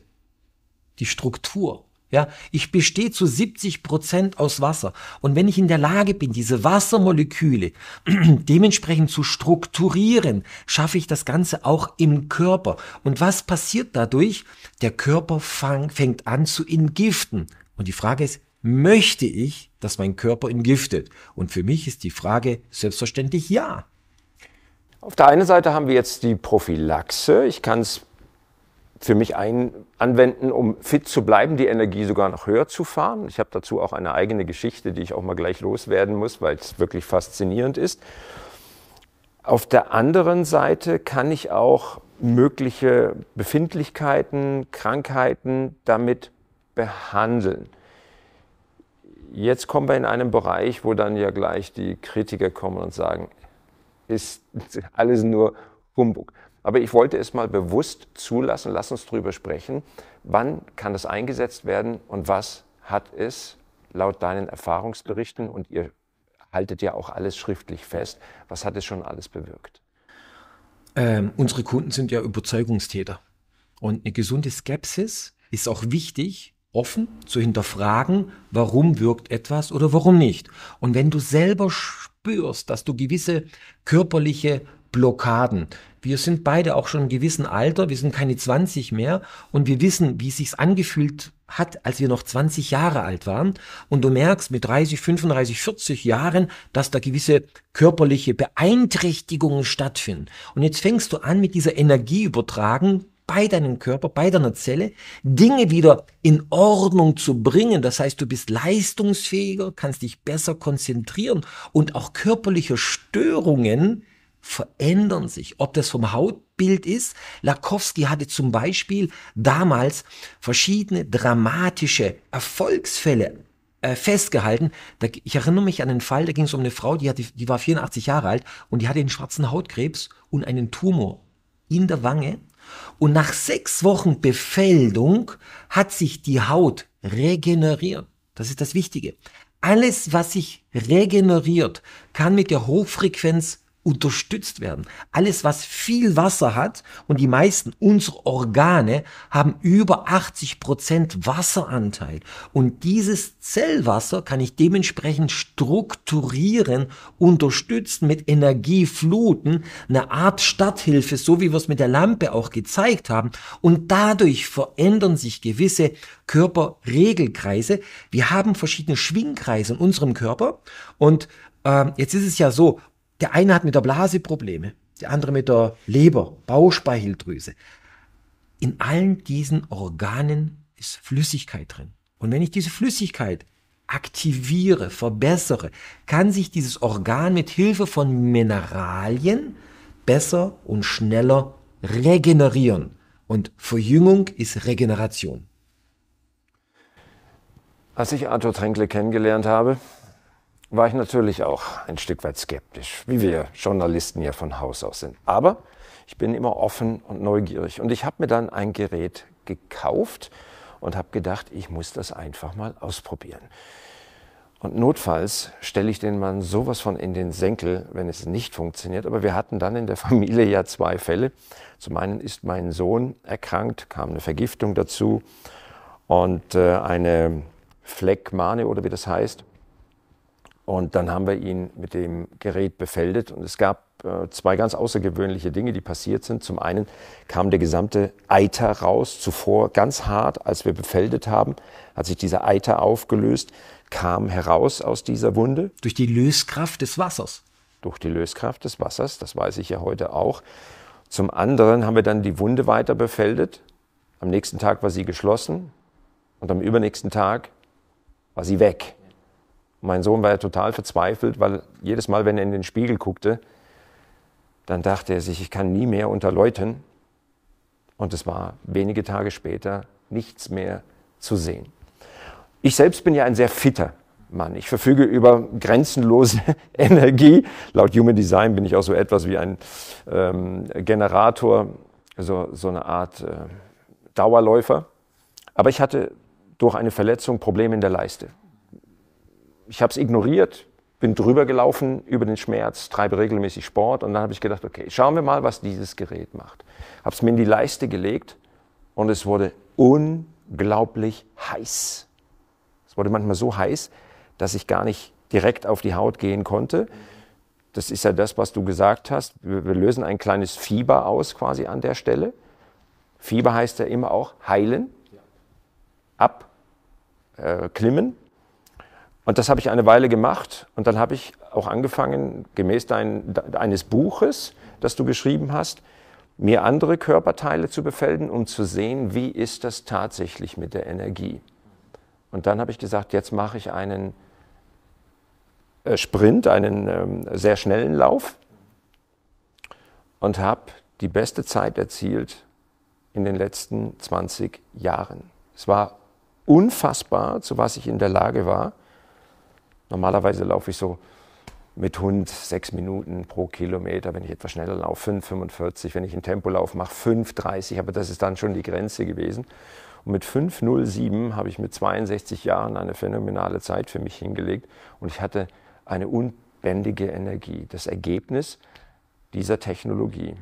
Die Struktur. Ja, ich bestehe zu 70 Prozent aus Wasser. Und wenn ich in der Lage bin, diese Wassermoleküle *clears throat* dementsprechend zu strukturieren, schaffe ich das Ganze auch im Körper. Und was passiert dadurch? Der Körper fang, fängt an zu entgiften. Und die Frage ist, möchte ich dass mein Körper entgiftet? Und für mich ist die Frage selbstverständlich ja. Auf der einen Seite haben wir jetzt die Prophylaxe. Ich kann es für mich ein, anwenden, um fit zu bleiben, die Energie sogar noch höher zu fahren. Ich habe dazu auch eine eigene Geschichte, die ich auch mal gleich loswerden muss, weil es wirklich faszinierend ist. Auf der anderen Seite kann ich auch mögliche Befindlichkeiten, Krankheiten damit behandeln. Jetzt kommen wir in einen Bereich, wo dann ja gleich die Kritiker kommen und sagen, ist *laughs* alles nur Humbug. Aber ich wollte es mal bewusst zulassen, lass uns drüber sprechen. Wann kann das eingesetzt werden und was hat es laut deinen Erfahrungsberichten und ihr haltet ja auch alles schriftlich fest, was hat es schon alles bewirkt? Ähm, unsere Kunden sind ja Überzeugungstäter. Und eine gesunde Skepsis ist auch wichtig, offen zu hinterfragen, warum wirkt etwas oder warum nicht. Und wenn du selber spürst, dass du gewisse körperliche Blockaden, wir sind beide auch schon in gewissen Alter, wir sind keine 20 mehr und wir wissen, wie es sich angefühlt hat, als wir noch 20 Jahre alt waren und du merkst mit 30, 35, 40 Jahren, dass da gewisse körperliche Beeinträchtigungen stattfinden. Und jetzt fängst du an mit dieser Energie übertragen bei deinem Körper, bei deiner Zelle, Dinge wieder in Ordnung zu bringen. Das heißt, du bist leistungsfähiger, kannst dich besser konzentrieren und auch körperliche Störungen verändern sich. Ob das vom Hautbild ist, Lakowski hatte zum Beispiel damals verschiedene dramatische Erfolgsfälle äh, festgehalten. ich erinnere mich an einen Fall, da ging es um eine Frau, die, hatte, die war 84 Jahre alt und die hatte einen schwarzen Hautkrebs und einen Tumor in der Wange und nach sechs Wochen Befeldung hat sich die Haut regeneriert. Das ist das Wichtige. Alles, was sich regeneriert, kann mit der Hochfrequenz unterstützt werden. Alles, was viel Wasser hat und die meisten unserer Organe haben über 80 Prozent Wasseranteil. Und dieses Zellwasser kann ich dementsprechend strukturieren, unterstützen, mit Energiefluten, fluten, eine Art Stadthilfe, so wie wir es mit der Lampe auch gezeigt haben. Und dadurch verändern sich gewisse Körperregelkreise. Wir haben verschiedene Schwingkreise in unserem Körper und ähm, jetzt ist es ja so, der eine hat mit der Blase Probleme, der andere mit der Leber, Bauchspeicheldrüse. In allen diesen Organen ist Flüssigkeit drin. Und wenn ich diese Flüssigkeit aktiviere, verbessere, kann sich dieses Organ mit Hilfe von Mineralien besser und schneller regenerieren. Und Verjüngung ist Regeneration. Als ich Arthur Tränkle kennengelernt habe, war ich natürlich auch ein Stück weit skeptisch, wie wir Journalisten ja von Haus aus sind. Aber ich bin immer offen und neugierig und ich habe mir dann ein Gerät gekauft und habe gedacht, ich muss das einfach mal ausprobieren. Und notfalls stelle ich den Mann sowas von in den Senkel, wenn es nicht funktioniert. Aber wir hatten dann in der *laughs* Familie ja zwei Fälle. Zum einen ist mein Sohn erkrankt, kam eine Vergiftung dazu und äh, eine Fleckmane oder wie das heißt. Und dann haben wir ihn mit dem Gerät befeldet und es gab äh, zwei ganz außergewöhnliche Dinge, die passiert sind. Zum einen kam der gesamte Eiter raus, zuvor ganz hart, als wir befeldet haben, hat sich dieser Eiter aufgelöst, kam heraus aus dieser Wunde. Durch die Löskraft des Wassers. Durch die Löskraft des Wassers, das weiß ich ja heute auch. Zum anderen haben wir dann die Wunde weiter befeldet. Am nächsten Tag war sie geschlossen und am übernächsten Tag war sie weg mein Sohn war ja total verzweifelt, weil jedes Mal, wenn er in den Spiegel guckte, dann dachte er sich, ich kann nie mehr unter Leuten. Und es war wenige Tage später nichts mehr zu sehen. Ich selbst bin ja ein sehr fitter Mann. Ich verfüge über grenzenlose *laughs* Energie. Laut Human Design bin ich auch so etwas wie ein ähm, Generator, so, so eine Art äh, Dauerläufer. Aber ich hatte durch eine Verletzung Probleme in der Leiste ich habe es ignoriert, bin drüber gelaufen über den Schmerz, treibe regelmäßig Sport und dann habe ich gedacht, okay, schauen wir mal, was dieses Gerät macht. Habe es mir in die Leiste gelegt und es wurde unglaublich heiß. Es wurde manchmal so heiß, dass ich gar nicht direkt auf die Haut gehen konnte. Das ist ja das, was du gesagt hast. Wir, lösen ein kleines Fieber aus quasi an der Stelle. Fieber heißt ja immer auch heilen, abklimmen. Äh, und das habe ich eine Weile gemacht und dann habe ich auch angefangen, gemäß dein, deines Buches, das du geschrieben hast, mir andere Körperteile zu befelden, um zu sehen, wie ist das tatsächlich mit der Energie. Und dann habe ich gesagt, jetzt mache ich einen äh, Sprint, einen ähm, sehr schnellen Lauf und habe die beste Zeit erzielt in den letzten 20 Jahren. Es war unfassbar, zu was ich in der Lage war. Normalerweise laufe ich so mit Hund sechs Minuten pro Kilometer, wenn ich etwas schneller laufe, 5,45, wenn ich einen Tempolauf mache, 5,30, aber das ist dann schon die Grenze gewesen. Und mit 5,07 habe ich mit 62 Jahren eine phänomenale Zeit für mich hingelegt und ich hatte eine unbändige Energie, das Ergebnis dieser Technologie.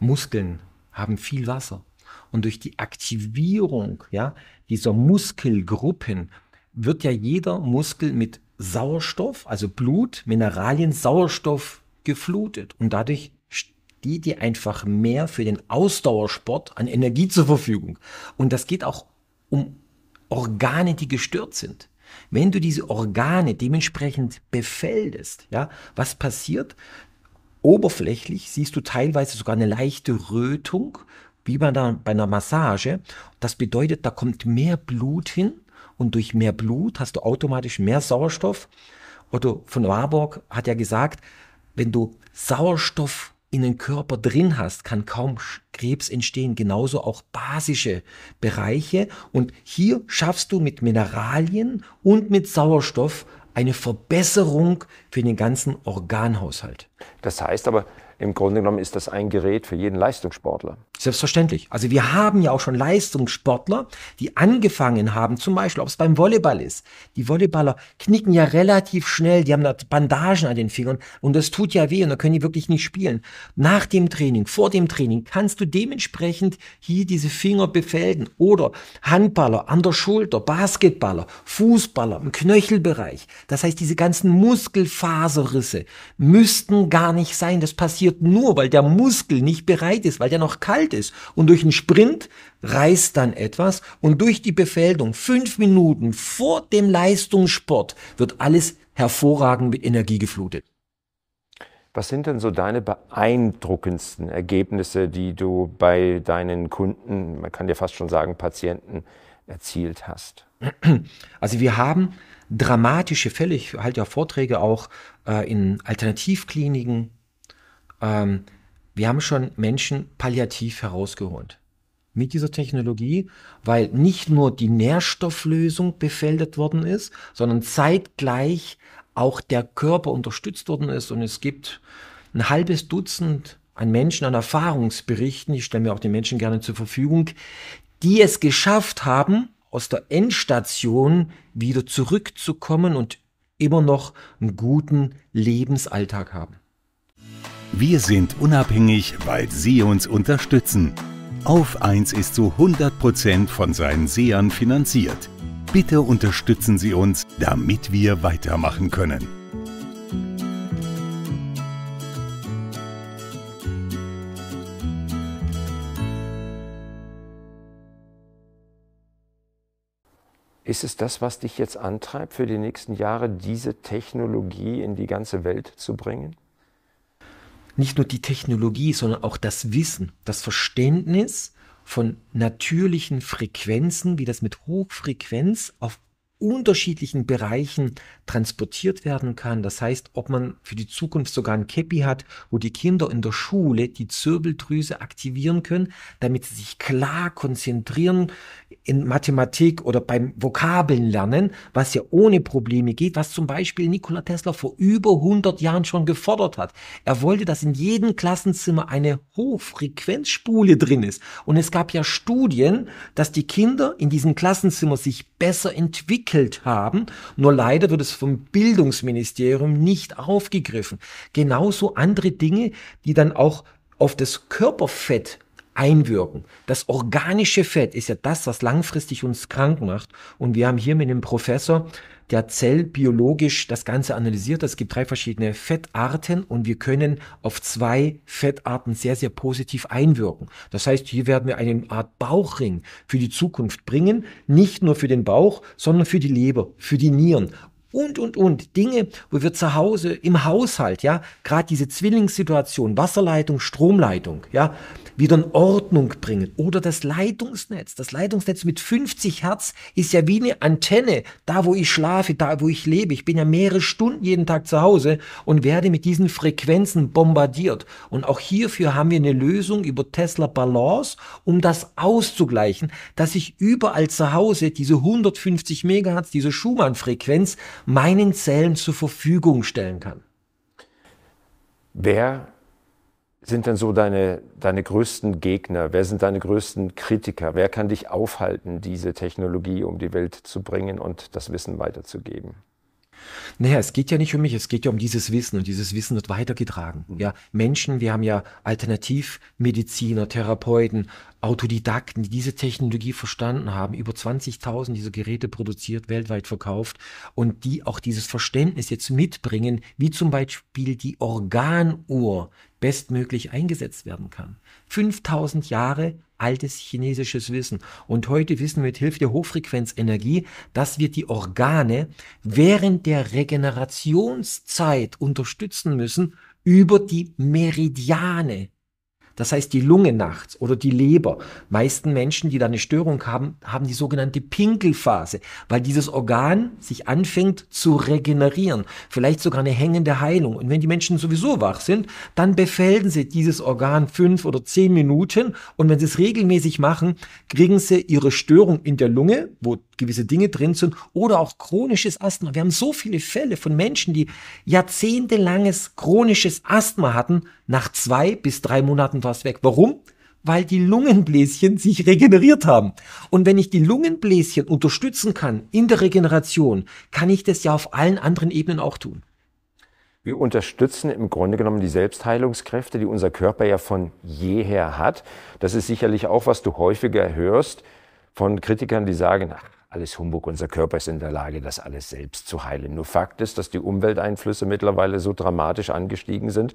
Muskeln haben viel Wasser. Und durch die Aktivierung ja, dieser Muskelgruppen wird ja jeder Muskel mit Sauerstoff, also Blut, Mineralien, Sauerstoff geflutet. Und dadurch steht dir einfach mehr für den Ausdauersport an Energie zur Verfügung. Und das geht auch um Organe, die gestört sind. Wenn du diese Organe dementsprechend befeldest, ja, was passiert? Oberflächlich siehst du teilweise sogar eine leichte Rötung, wie bei einer, bei einer Massage. Das bedeutet, da kommt mehr Blut hin und durch mehr Blut hast du automatisch mehr Sauerstoff. Otto von Warburg hat ja gesagt, wenn du Sauerstoff in den Körper drin hast, kann kaum Krebs entstehen, genauso auch basische Bereiche. Und hier schaffst du mit Mineralien und mit Sauerstoff eine Verbesserung für den ganzen Organhaushalt. Das heißt aber, im Grunde genommen ist das ein Gerät für jeden Leistungssportler. Selbstverständlich. Also wir haben ja auch schon Leistungssportler, die angefangen haben, zum Beispiel, ob es beim Volleyball ist. Die Volleyballer knicken ja relativ schnell, die haben da Bandagen an den Fingern und das tut ja weh und da können die wirklich nicht spielen. Nach dem Training, vor dem Training kannst du dementsprechend hier diese Finger befelden oder Handballer an der Schulter, Basketballer, Fußballer im Knöchelbereich. Das heißt, diese ganzen Muskelfaserrisse müssten gar nicht sein. Das passiert passiert nur, weil der Muskel nicht bereit ist, weil der noch kalt ist. Und durch einen Sprint reißt dann etwas und durch die Befäldung fünf Minuten vor dem Leistungssport wird alles hervorragend mit Energie geflutet. Was sind denn so deine beeindruckendsten Ergebnisse, die du bei deinen Kunden, man kann dir fast schon sagen Patienten, erzielt hast? Also wir haben dramatische Fälle, ich halte ja Vorträge auch äh, in Alternativkliniken, ähm, wir haben schon Menschen palliativ herausgeholt mit dieser Technologie, weil nicht nur die Nährstofflösung befeldet worden ist, sondern zeitgleich auch der Körper unterstützt worden ist. Und es gibt ein halbes Dutzend an Menschen, an Erfahrungsberichten, ich stelle mir auch den Menschen gerne zur Verfügung, die es geschafft haben, aus der Endstation wieder zurückzukommen und immer noch einen guten Lebensalltag haben. Wir sind unabhängig, weil Sie uns unterstützen. Auf 1 ist zu 100% von seinen Sehern finanziert. Bitte unterstützen Sie uns, damit wir weitermachen können. Ist es das, was dich jetzt antreibt, für die nächsten Jahre diese Technologie in die ganze Welt zu bringen? nicht nur die Technologie, sondern auch das Wissen, das Verständnis von natürlichen Frequenzen, wie das mit Hochfrequenz auf unterschiedlichen Bereichen transportiert werden kann. Das heißt, ob man für die Zukunft sogar ein Käppi hat, wo die Kinder in der Schule die Zirbeldrüse aktivieren können, damit sie sich klar konzentrieren in Mathematik oder beim Vokabeln lernen, was ja ohne Probleme geht, was zum Beispiel Nikola Tesla vor über 100 Jahren schon gefordert hat. Er wollte, dass in jedem Klassenzimmer eine Hochfrequenzspule drin ist. Und es gab ja Studien, dass die Kinder in diesen Klassenzimmern sich besser entwickeln entwickelt haben. Nur leider wird es vom Bildungsministerium nicht aufgegriffen. Genauso andere Dinge, die dann auch auf das Körperfett einwirken. Das organische Fett ist ja das, was langfristig uns krank macht. Und wir haben hier mit dem Professor der zellbiologisch das Ganze analysiert. Es gibt drei verschiedene Fettarten und wir können auf zwei Fettarten sehr, sehr positiv einwirken. Das heißt, hier werden wir eine Art Bauchring für die Zukunft bringen. Nicht nur für den Bauch, sondern für die Leber, für die Nieren und, und, und. Dinge, wo wir zu Hause, im Haushalt, ja, gerade diese Zwillingssituation, Wasserleitung, Stromleitung, ja, wieder in Ordnung bringen. Oder das Leitungsnetz. Das Leitungsnetz mit 50 Hertz ist ja wie eine Antenne. Da, wo ich schlafe, da, wo ich lebe. Ich bin ja mehrere Stunden jeden Tag zu Hause und werde mit diesen Frequenzen bombardiert. Und auch hierfür haben wir eine Lösung über Tesla Balance, um das auszugleichen, dass ich überall zu Hause diese 150 Megahertz, diese Schumann-Frequenz meinen Zellen zur Verfügung stellen kann. Wer sind denn so deine, deine größten Gegner? Wer sind deine größten Kritiker? Wer kann dich aufhalten, diese Technologie um die Welt zu bringen und das Wissen weiterzugeben? Naja, es geht ja nicht um mich, es geht ja um dieses Wissen und dieses Wissen wird weitergetragen. Mhm. Ja, Menschen, wir haben ja Alternativmediziner, Therapeuten, Autodidakten, die diese Technologie verstanden haben, über 20.000 dieser Geräte produziert, weltweit verkauft und die auch dieses Verständnis jetzt mitbringen, wie zum Beispiel die Organuhr bestmöglich eingesetzt werden kann. 5000 Jahre altes chinesisches Wissen. Und heute wissen wir mit Hilfe der Hochfrequenzenergie, dass wir die Organe während der Regenerationszeit unterstützen müssen über die Meridiane. Das heißt, die Lunge nachts oder die Leber. Meisten Menschen, die da eine Störung haben, haben die sogenannte Pinkelphase, weil dieses Organ sich anfängt zu regenerieren. Vielleicht sogar eine hängende Heilung. Und wenn die Menschen sowieso wach sind, dann befelden sie dieses Organ fünf oder zehn Minuten. Und wenn sie es regelmäßig machen, kriegen sie ihre Störung in der Lunge, wo gewisse Dinge drin sind, oder auch chronisches Asthma. Wir haben so viele Fälle von Menschen, die jahrzehntelanges chronisches Asthma hatten, nach zwei bis drei Monaten fast weg. Warum? Weil die Lungenbläschen sich regeneriert haben. Und wenn ich die Lungenbläschen unterstützen kann in der Regeneration, kann ich das ja auf allen anderen Ebenen auch tun. Wir unterstützen im Grunde genommen die Selbstheilungskräfte, die unser Körper ja von jeher hat. Das ist sicherlich auch, was du häufiger hörst von Kritikern, die sagen, ach, alles Humbug, unser Körper ist in der Lage, das alles selbst zu heilen. Nur Fakt ist, dass die Umwelteinflüsse mittlerweile so dramatisch angestiegen sind,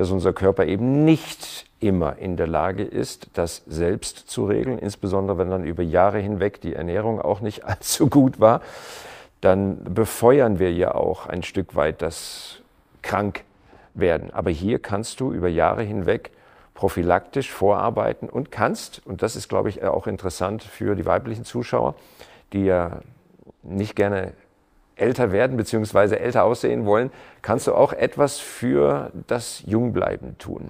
dass unser Körper eben nicht immer in der Lage ist, das selbst zu regeln, insbesondere wenn dann über Jahre hinweg die Ernährung auch nicht *laughs* allzu gut war, dann befeuern wir ja auch ein Stück weit das krank werden. Aber hier kannst du über Jahre hinweg prophylaktisch vorarbeiten und kannst, und das ist, glaube ich, auch interessant für die weiblichen Zuschauer, die ja nicht gerne älter werden bzw. älter aussehen wollen, kannst du auch etwas für das Jungbleiben tun.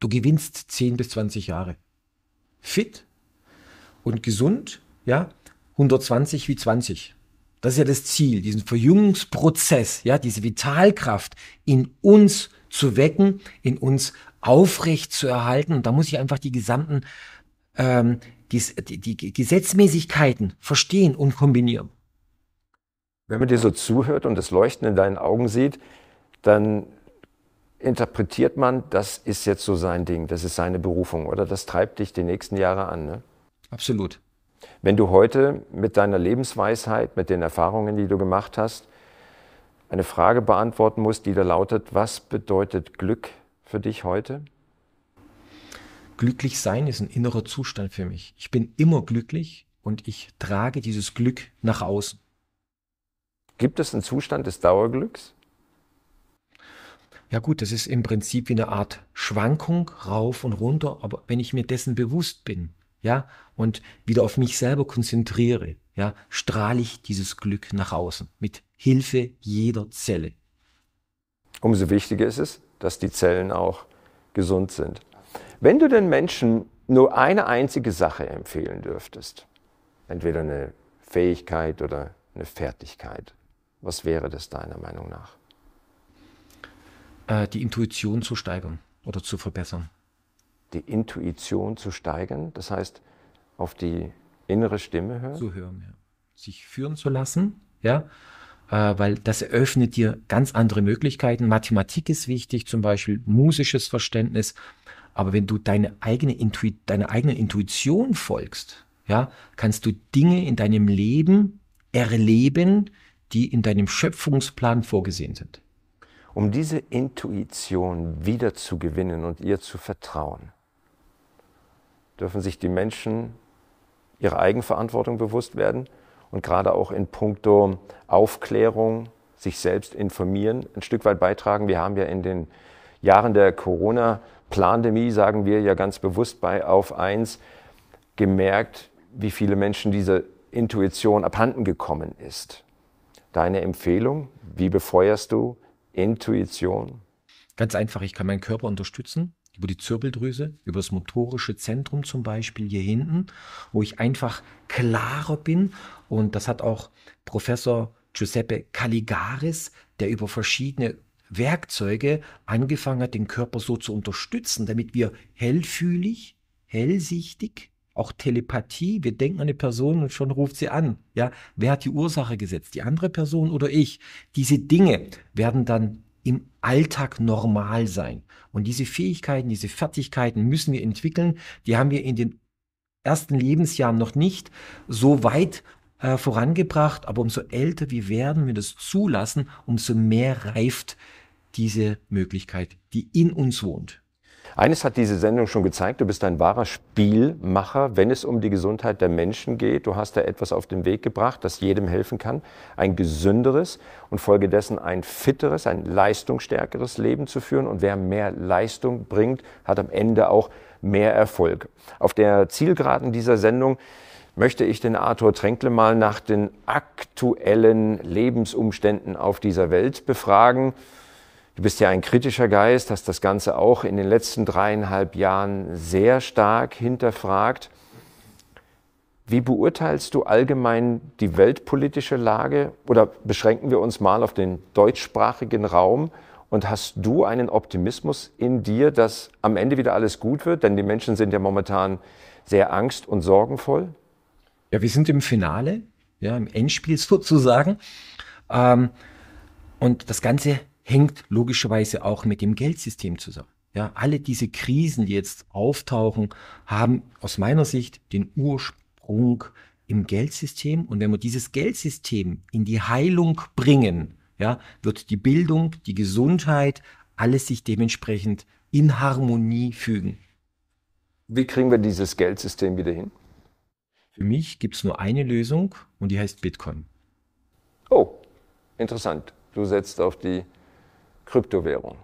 Du gewinnst 10 bis 20 Jahre. Fit und gesund, ja, 120 wie 20. Das ist ja das Ziel, diesen Verjüngungsprozess, ja, diese Vitalkraft in uns zu wecken, in uns aufrecht zu erhalten. Und da muss ich einfach die gesamten, ähm, die, die, die Gesetzmäßigkeiten verstehen und kombinieren. Wenn man dir so zuhört und das Leuchten in deinen Augen sieht, dann interpretiert man, das ist jetzt so sein Ding, das ist seine Berufung oder das treibt dich die nächsten Jahre an. Ne? Absolut. Wenn du heute mit deiner Lebensweisheit, mit den Erfahrungen, die du gemacht hast, eine Frage beantworten musst, die da lautet, was bedeutet Glück für dich heute? Glücklich sein ist ein innerer Zustand für mich. Ich bin immer glücklich und ich trage dieses Glück nach außen. Gibt es einen Zustand des Dauerglücks? Ja gut, das ist im Prinzip wie eine Art Schwankung rauf und runter, aber wenn ich mir dessen bewusst bin, ja, und wieder auf mich selber konzentriere, ja, strahle ich dieses Glück nach außen mit Hilfe jeder Zelle. Umso wichtiger ist es, dass die Zellen auch gesund sind. Wenn du den Menschen nur eine einzige Sache empfehlen dürftest, entweder eine Fähigkeit oder eine Fertigkeit, was wäre das deiner Meinung nach? Äh, die Intuition zu steigern oder zu verbessern. Die Intuition zu steigern, das heißt, auf die innere Stimme hören? Zu hören, ja. Sich führen zu lassen, ja, äh, weil das eröffnet dir ganz andere Möglichkeiten. Mathematik ist wichtig, zum Beispiel musisches Verständnis. Aber wenn du deine eigene Intu deiner eigenen Intuition folgst, ja, kannst du Dinge in deinem Leben erleben, die in deinem Schöpfungsplan vorgesehen sind. Um diese Intuition wieder zu gewinnen und ihr zu vertrauen, dürfen sich die Menschen ihrer Eigenverantwortung bewusst werden und gerade auch in puncto Aufklärung, sich selbst informieren, ein Stück weit beitragen. Wir haben ja in den Jahren der corona plandemie sagen wir ja ganz bewusst bei Auf eins gemerkt, wie viele Menschen diese Intuition abhanden gekommen ist. Deine Empfehlung, wie befeuerst du Intuition? Ganz einfach, ich kann meinen Körper unterstützen über die Zirbeldrüse, über das motorische Zentrum zum Beispiel hier hinten, wo ich einfach klarer bin. Und das hat auch Professor Giuseppe Caligaris, der über verschiedene Werkzeuge angefangen hat, den Körper so zu unterstützen, damit wir hellfühlig, hellsichtig, auch Telepathie. Wir denken an eine Person und schon ruft sie an. Ja, wer hat die Ursache gesetzt? Die andere Person oder ich? Diese Dinge werden dann im Alltag normal sein. Und diese Fähigkeiten, diese Fertigkeiten müssen wir entwickeln. Die haben wir in den ersten Lebensjahren noch nicht so weit äh, vorangebracht. Aber umso älter wir werden, wir das zulassen, umso mehr reift diese Möglichkeit, die in uns wohnt. Eines hat diese Sendung schon gezeigt, du bist ein wahrer Spielmacher, wenn es um die Gesundheit der Menschen geht. Du hast da etwas auf den Weg gebracht, das jedem helfen kann, ein gesünderes und folgedessen ein fitteres, ein leistungsstärkeres Leben zu führen. Und wer mehr Leistung bringt, hat am Ende auch mehr Erfolg. Auf der Zielgeraden dieser Sendung möchte ich den Arthur Tränkle mal nach den aktuellen Lebensumständen auf dieser Welt befragen. Du bist ja ein kritischer Geist, hast das Ganze auch in den letzten dreieinhalb Jahren sehr stark hinterfragt. Wie beurteilst du allgemein die weltpolitische Lage oder beschränken wir uns mal auf den deutschsprachigen Raum? Und hast du einen Optimismus in dir, dass am Ende wieder alles gut wird? Denn die Menschen sind ja momentan sehr angst- und sorgenvoll. Ja, wir sind im Finale, ja, im Endspiel sozusagen. Ähm, und das Ganze hängt logischerweise auch mit dem Geldsystem zusammen. Ja, alle diese Krisen, die jetzt auftauchen, haben aus meiner Sicht den Ursprung im Geldsystem. Und wenn wir dieses Geldsystem in die Heilung bringen, ja, wird die Bildung, die Gesundheit, alles sich dementsprechend in Harmonie fügen. Wie kriegen wir dieses Geldsystem wieder hin? Für mich gibt es nur eine Lösung und die heißt Bitcoin. Oh, interessant. Du setzt auf die Kryptowährung.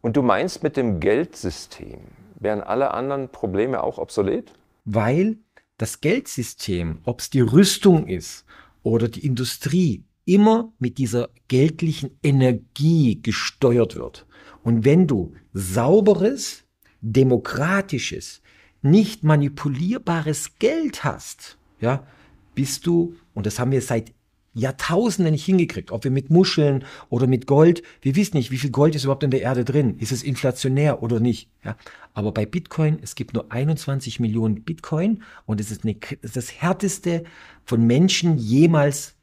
Und du meinst, mit dem Geldsystem wären alle anderen Probleme auch obsolet? Weil das Geldsystem, ob es die Rüstung ist oder die Industrie, immer mit dieser geldlichen Energie gesteuert wird. Und wenn du sauberes, demokratisches, nicht manipulierbares Geld hast, ja, bist du, und das haben wir seit Jahrtausende nicht hingekriegt. Ob wir mit Muscheln oder mit Gold, wir wissen nicht, wie viel Gold ist überhaupt in der Erde drin. Ist es inflationär oder nicht? Ja? Aber bei Bitcoin, es gibt nur 21 Millionen Bitcoin und es ist, eine, ist das härteste von Menschen jemals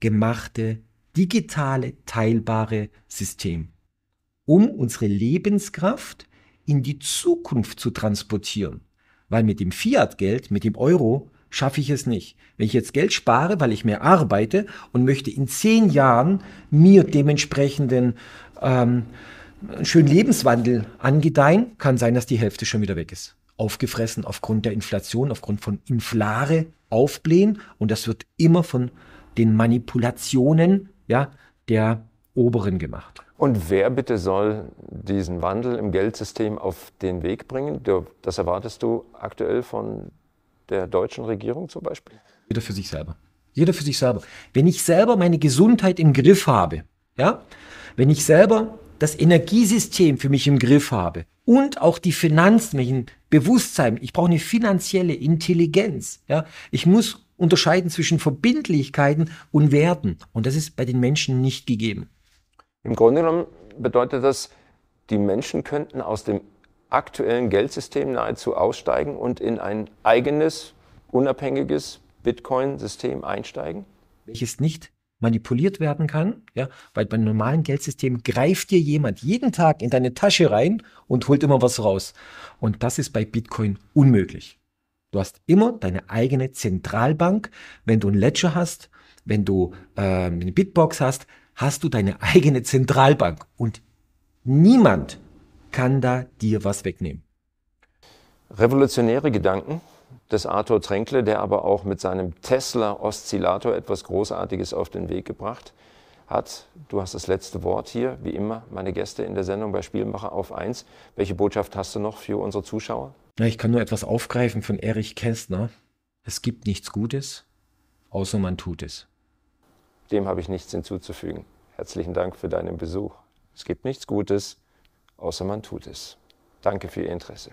gemachte, digitale, teilbare System, um unsere Lebenskraft in die Zukunft zu transportieren. Weil mit dem Fiat-Geld, mit dem Euro, schaffe ich es nicht. Wenn ich jetzt Geld spare, weil ich mehr arbeite und möchte in zehn Jahren mir dementsprechenden ähm, schönen Lebenswandel angedeihen, kann sein, dass die Hälfte schon wieder weg ist. Aufgefressen aufgrund der Inflation, aufgrund von Inflare aufblähen und das wird immer von den Manipulationen ja, der Oberen gemacht. Und wer bitte soll diesen Wandel im Geldsystem auf den Weg bringen? Das erwartest du aktuell von der deutschen Regierung zum Beispiel? Jeder für sich selber. Jeder für sich selber. Wenn ich selber meine Gesundheit im Griff habe, ja, wenn ich selber das Energiesystem für mich im Griff habe und auch die Finanzen, Bewusstsein, ich brauche eine finanzielle Intelligenz, ja, ich muss unterscheiden zwischen Verbindlichkeiten und Werten und das ist bei den Menschen nicht gegeben. Im Grunde genommen bedeutet das, die Menschen könnten aus dem aktuellen Geldsystem nahezu aussteigen und in ein eigenes, unabhängiges Bitcoin-System einsteigen? Welches nicht manipuliert werden kann, ja, weil beim normalen Geldsystem greift dir jemand jeden Tag in deine Tasche rein und holt immer was raus. Und das ist bei Bitcoin unmöglich. Du hast immer deine eigene Zentralbank. Wenn du ein Ledger hast, wenn du äh, eine Bitbox hast, hast du deine eigene Zentralbank und niemand kann da dir was wegnehmen. Revolutionäre Gedanken des Arthur Tränkle, der aber auch mit seinem Tesla-Oszillator etwas Großartiges auf den Weg gebracht hat. Du hast das letzte Wort hier, wie immer, meine Gäste in der Sendung bei Spielmacher auf 1. Welche Botschaft hast du noch für unsere Zuschauer? Na, ich kann nur etwas aufgreifen von Erich Kästner. Es gibt nichts Gutes, außer man tut es. Dem habe ich nichts hinzuzufügen. Herzlichen Dank für deinen Besuch. Es gibt nichts Gutes, außer man tut es. Danke für Ihr Interesse.